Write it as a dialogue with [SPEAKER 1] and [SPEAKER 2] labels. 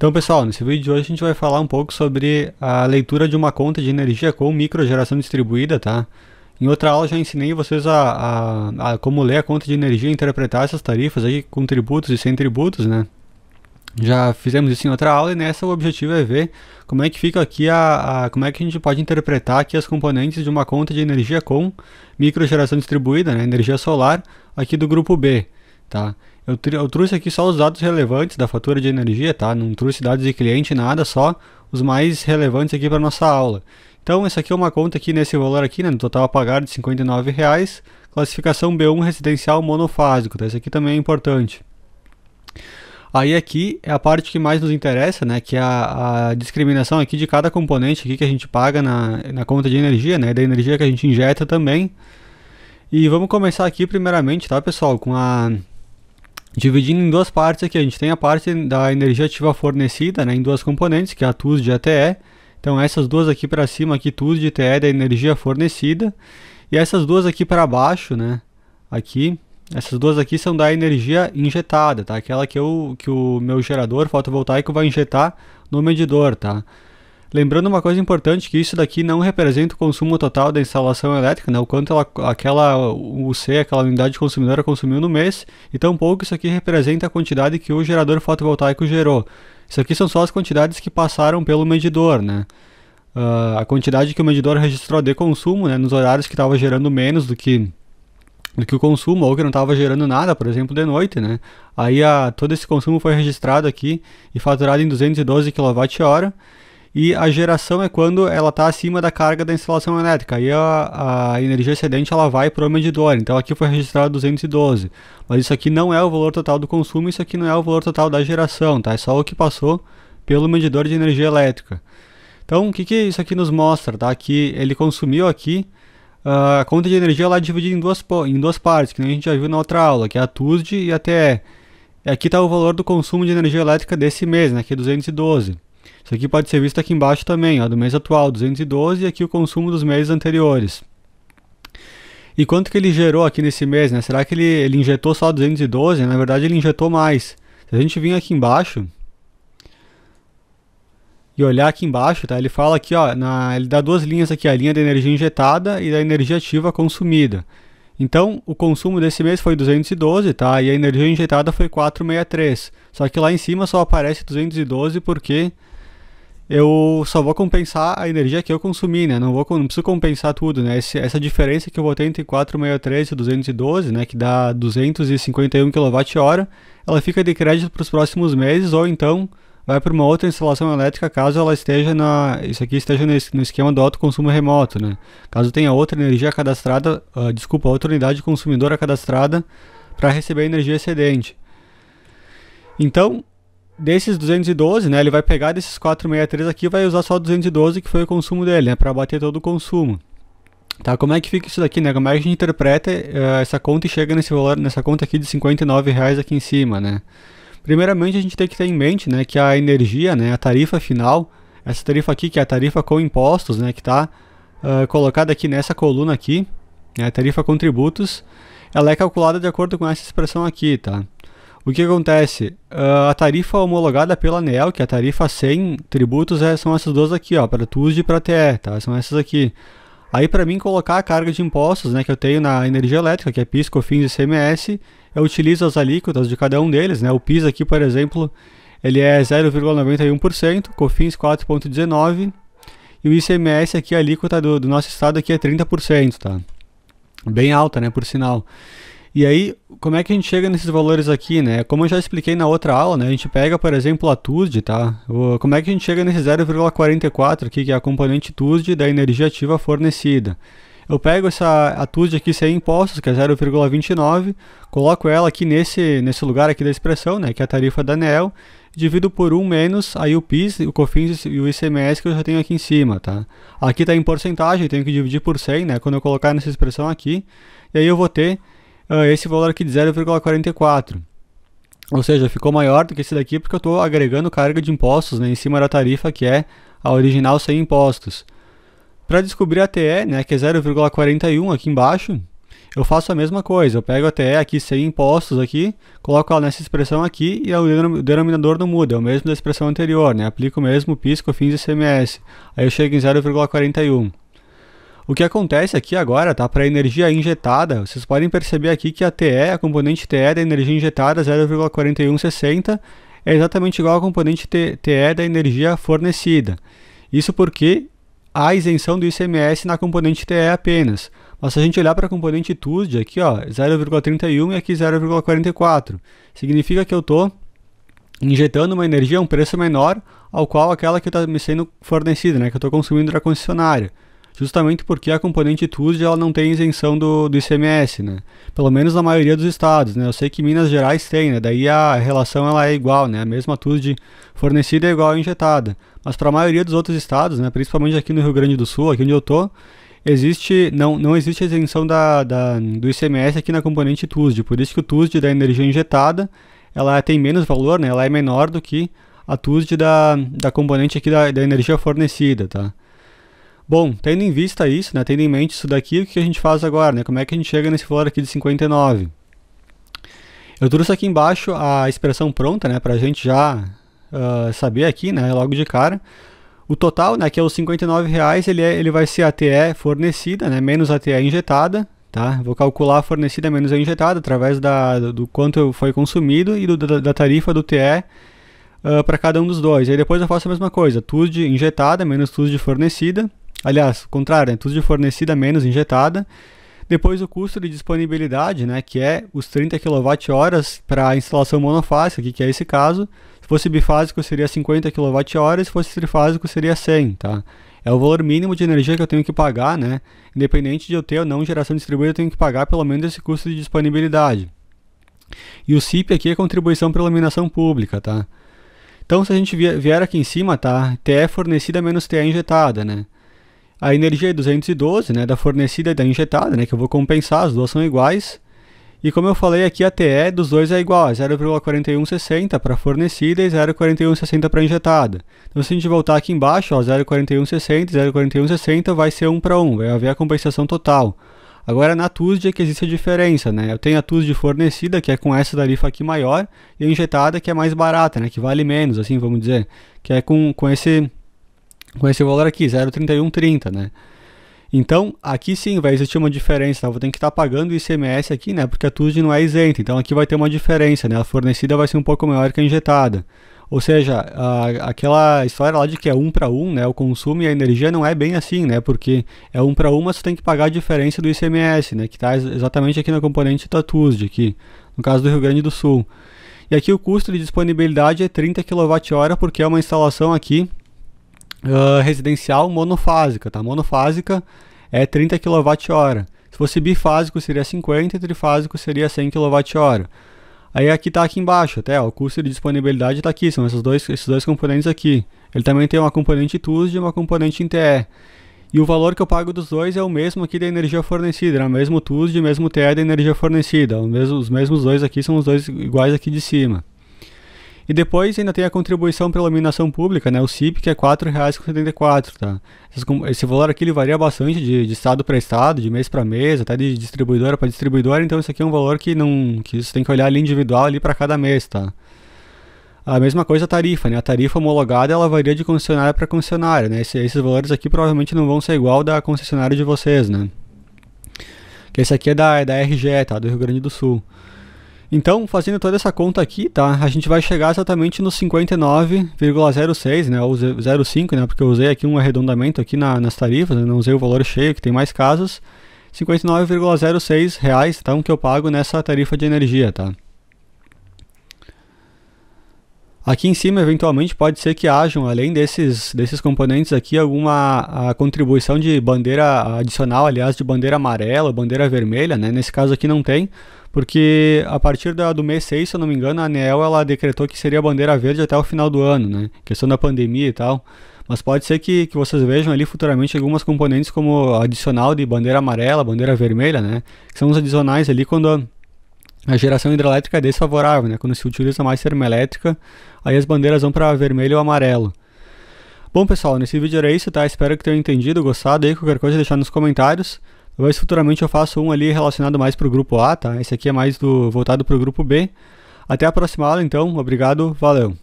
[SPEAKER 1] Então, pessoal, nesse vídeo de hoje a gente vai falar um pouco sobre a leitura de uma conta de energia com microgeração distribuída, tá? Em outra aula já ensinei vocês a, a, a, como ler a conta de energia e interpretar essas tarifas aí com tributos e sem tributos, né? Já fizemos isso em outra aula e nessa o objetivo é ver como é que fica aqui a, a como é que a gente pode interpretar aqui as componentes de uma conta de energia com microgeração distribuída, né, energia solar, aqui do grupo B, tá? Eu, eu trouxe aqui só os dados relevantes da fatura de energia, tá? Não trouxe dados de cliente, nada, só os mais relevantes aqui para nossa aula. Então, essa aqui é uma conta aqui nesse valor aqui, né, no total a pagar de R$ reais. classificação B1 residencial monofásico, tá? Isso aqui também é importante. Aí aqui é a parte que mais nos interessa, né, que é a, a discriminação aqui de cada componente aqui que a gente paga na, na conta de energia, né, da energia que a gente injeta também. E vamos começar aqui primeiramente, tá, pessoal, com a dividindo em duas partes aqui. A gente tem a parte da energia ativa fornecida né, em duas componentes, que é a TUSD e a TE. Então essas duas aqui para cima, aqui TUSD e TE é da energia fornecida. E essas duas aqui para baixo, né, aqui, essas duas aqui são da energia injetada, tá? Aquela que, eu, que o meu gerador fotovoltaico vai injetar no medidor, tá? Lembrando uma coisa importante, que isso daqui não representa o consumo total da instalação elétrica, né? o quanto ela, aquela UC, aquela unidade consumidora consumiu no mês, e tampouco isso aqui representa a quantidade que o gerador fotovoltaico gerou. Isso aqui são só as quantidades que passaram pelo medidor, né? Uh, a quantidade que o medidor registrou de consumo, né, nos horários que estava gerando menos do que do que o consumo ou que não estava gerando nada, por exemplo, de noite, né? Aí a, ah, todo esse consumo foi registrado aqui e faturado em 212 kWh e a geração é quando ela está acima da carga da instalação elétrica. Aí a, a energia excedente ela vai para o medidor. Então aqui foi registrado 212. Mas isso aqui não é o valor total do consumo, isso aqui não é o valor total da geração, tá? É só o que passou pelo medidor de energia elétrica. Então o que, que isso aqui nos mostra, tá? Que ele consumiu aqui ah, a conta de energia lá é dividida em duas, em duas partes, que a gente já viu na outra aula, que é a TUSD e a TE. Aqui está o valor do consumo de energia elétrica desse mês, né? Aqui é 212. Isso aqui pode ser visto aqui embaixo também, ó, do mês atual, 212, e aqui o consumo dos meses anteriores. E quanto que ele gerou aqui nesse mês, né? Será que ele, ele injetou só 212? Na verdade, ele injetou mais. Se a gente vir aqui embaixo e olhar aqui embaixo, tá? Ele fala aqui, ó, na, ele dá duas linhas aqui, a linha da energia injetada e da energia ativa consumida. Então, o consumo desse mês foi 212, tá? E a energia injetada foi 463. Só que lá em cima só aparece 212 porque eu só vou compensar a energia que eu consumi, né? Não, vou, não preciso compensar tudo, né? Esse, essa diferença que eu vou ter entre 463 e 212, né? Que dá 251 kWh, ela fica de crédito para os próximos meses ou então vai para uma outra instalação elétrica caso ela esteja na isso aqui esteja no esquema do autoconsumo remoto, né? Caso tenha outra energia cadastrada, uh, desculpa, outra unidade consumidora cadastrada para receber energia excedente. Então, desses 212, né, ele vai pegar desses 463 aqui e vai usar só 212, que foi o consumo dele, né, para bater todo o consumo. Tá, como é que fica isso daqui, né? Como é que a gente interpreta uh, essa conta e chega nesse valor, nessa conta aqui de 59 reais aqui em cima, né? Primeiramente, a gente tem que ter em mente, né, que a energia, né, a tarifa final, essa tarifa aqui, que é a tarifa com impostos, né, que está uh, eh, colocada aqui nessa coluna aqui, né, a tarifa com tributos, ela é calculada de acordo com essa expressão aqui, tá? O que acontece? Uh, a tarifa homologada pela ANEL, que é a tarifa sem tributos, é, são essas duas aqui, ó, para TUSD e para TE, tá? São essas aqui. Aí para mim colocar a carga de impostos, né, que eu tenho na energia elétrica, que é PIS, COFINS e CMS, eu utilizo as alíquotas de cada um deles, né? O PIS aqui, por exemplo, ele é 0,91%, COFINS 4,19 e o ICMS aqui a alíquota do, do nosso estado aqui é 30%, tá? Bem alta, né, por sinal. E aí, como é que a gente chega nesses valores aqui, né? Como eu já expliquei na outra aula, né? A gente pega, por exemplo, a TUSD, tá? O, como é que a gente chega nesse 0,44 aqui, que é a componente TUSD da energia ativa fornecida? Eu pego essa a TUSD aqui sem impostos, que é 0,29, coloco ela aqui nesse, nesse lugar aqui da expressão, né? Que é a tarifa da ANEEL, divido por 1 menos aí o PIS, o COFINS e o ICMS que eu já tenho aqui em cima, tá? Aqui está em porcentagem, tenho que dividir por 100, né? Quando eu colocar nessa expressão aqui, e aí eu vou ter ah, esse valor aqui de 0,44. Ou seja, ficou maior do que esse daqui porque eu estou agregando carga de impostos né, em cima da tarifa que é a original sem impostos. Para descobrir a TE, né, que é 0,41 aqui embaixo, eu faço a mesma coisa. Eu pego a TE aqui sem impostos aqui, coloco ela nessa expressão aqui e é o denominador não muda, é o mesmo da expressão anterior, né? Aplico o mesmo PIS, COFINS e ICMS. Aí eu chego em 0,41. O que acontece aqui agora, tá? Para a energia injetada, vocês podem perceber aqui que a TE, a componente TE da energia injetada 0,4160 é exatamente igual à componente TE da energia fornecida. Isso porque há isenção do ICMS na componente TE apenas. Mas se a gente olhar para a componente TUSD aqui, ó, 0,31 e aqui 0,44, significa que eu estou injetando uma energia a um preço menor ao qual aquela que está me sendo fornecida, né, que eu estou consumindo da concessionária justamente porque a componente TUSD ela não tem isenção do, do ICMS, né? Pelo menos na maioria dos estados, né? Eu sei que Minas Gerais tem, né? Daí a relação ela é igual, né? A mesma TUSD fornecida é igual à injetada. Mas para a maioria dos outros estados, né? Principalmente aqui no Rio Grande do Sul, aqui onde eu tô, existe não, não existe isenção da, da, do ICMS aqui na componente TUSD. Por isso que o TUSD da energia injetada ela tem menos valor, né? Ela é menor do que a TUSD da, da componente aqui da, da energia fornecida, tá? Bom, tendo em vista isso, né, tendo em mente isso daqui, o que a gente faz agora? Né? Como é que a gente chega nesse valor aqui de 59? Eu trouxe aqui embaixo a expressão pronta, né, para a gente já uh, saber aqui, né, logo de cara. O total, né, que é os 59 reais, ele, é, ele vai ser a TE fornecida, né, menos a TE injetada, tá? Vou calcular a fornecida menos a injetada através da, do quanto foi consumido e do, da, da, tarifa do TE uh, ah, para cada um dos dois. Aí depois eu faço a mesma coisa, TUSD injetada menos TUSD fornecida, Aliás, contrário, né? tudo de fornecida menos injetada. Depois o custo de disponibilidade, né, que é os 30 kWh para a instalação monofásica, que, que é esse caso. Se fosse bifásico seria 50 kWh, se fosse trifásico seria 100, tá? É o valor mínimo de energia que eu tenho que pagar, né? Independente de eu ter ou não geração distribuída, eu tenho que pagar pelo menos esse custo de disponibilidade. E o CIP aqui é contribuição para iluminação pública, tá? Então, se a gente vier aqui em cima, tá? TE fornecida menos TE injetada, né? A energia é 212, né, da fornecida e da injetada, né, que eu vou compensar, as duas são iguais. E como eu falei aqui, a TE dos dois é igual a 0,4160 para fornecida e 0,4160 para injetada. Então se a gente voltar aqui embaixo, 0,4160 0,4160 vai ser 1 para 1, vai haver a compensação total. Agora na TUSD é que existe a diferença, né? Eu tenho a TUSD fornecida, que é com essa tarifa aqui maior, e a injetada que é mais barata, né? Que vale menos, assim, vamos dizer. Que é com, com esse com esse valor aqui, 0,3130, né? Então, aqui sim vai existir uma diferença, tá? vou ter que estar tá pagando ICMS aqui, né? Porque a TUSD não é isenta, então aqui vai ter uma diferença, né? A fornecida vai ser um pouco maior que a injetada. Ou seja, a, aquela história lá de que é um para um, né? O consumo e a energia não é bem assim, né? Porque é um para um, mas você tem que pagar a diferença do ICMS, né? Que está exatamente aqui na componente da TUSD, aqui, no caso do Rio Grande do Sul. E aqui o custo de disponibilidade é 30 kWh, porque é uma instalação aqui uh, residencial monofásica, tá? Monofásica é 30 kWh. Se fosse bifásico seria 50 e trifásico seria 100 kWh. Aí aqui tá aqui embaixo, até, ó, o custo de disponibilidade está aqui, são esses dois, esses dois componentes aqui. Ele também tem uma componente TUSD e uma componente TE. E o valor que eu pago dos dois é o mesmo aqui da energia fornecida, o né? mesmo TUSD e mesmo TE da energia fornecida. os mesmos dois aqui são os dois iguais aqui de cima. E depois ainda tem a contribuição pela iluminação pública, né? O CIP, que é R$ 4,74, tá? Esse valor aqui ele varia bastante de, de estado para estado, de mês para mês, até de distribuidora para distribuidora, então isso aqui é um valor que não que você tem que olhar ali individual ali para cada mês, tá? A mesma coisa a tarifa, né? A tarifa homologada ela varia de concessionária para concessionária, né? Esse, esses valores aqui provavelmente não vão ser igual da concessionária de vocês, né? Que esse aqui é da, é da RGE, tá? Do Rio Grande do Sul. Então, fazendo toda essa conta aqui, tá? A gente vai chegar exatamente no 59,06, né? Ou 0,5, né? Porque eu usei aqui um arredondamento aqui na, nas tarifas, né? não usei o valor cheio, que tem mais casos. R$ 59,06, tá? que eu pago nessa tarifa de energia, tá? Aqui em cima, eventualmente, pode ser que hajam, além desses, desses componentes aqui, alguma contribuição de bandeira adicional, aliás, de bandeira amarela, bandeira vermelha, né? Nesse caso aqui não tem, porque a partir da, do mês 6, se eu não me engano, a ANEEL ela decretou que seria bandeira verde até o final do ano, né? Questão da pandemia e tal. Mas pode ser que, que vocês vejam ali futuramente algumas componentes como adicional de bandeira amarela, bandeira vermelha, né? Que são os adicionais ali quando... A, a geração hidrelétrica é desfavorável, né? Quando se utiliza mais termoelétrica, aí as bandeiras vão para vermelho ou amarelo. Bom, pessoal, nesse vídeo era isso, tá? Espero que tenham entendido, gostado aí, qualquer coisa deixar nos comentários. Talvez futuramente eu faça um ali relacionado mais para o grupo A, tá? Esse aqui é mais do, voltado para o grupo B. Até a próxima aula, então. Obrigado, valeu!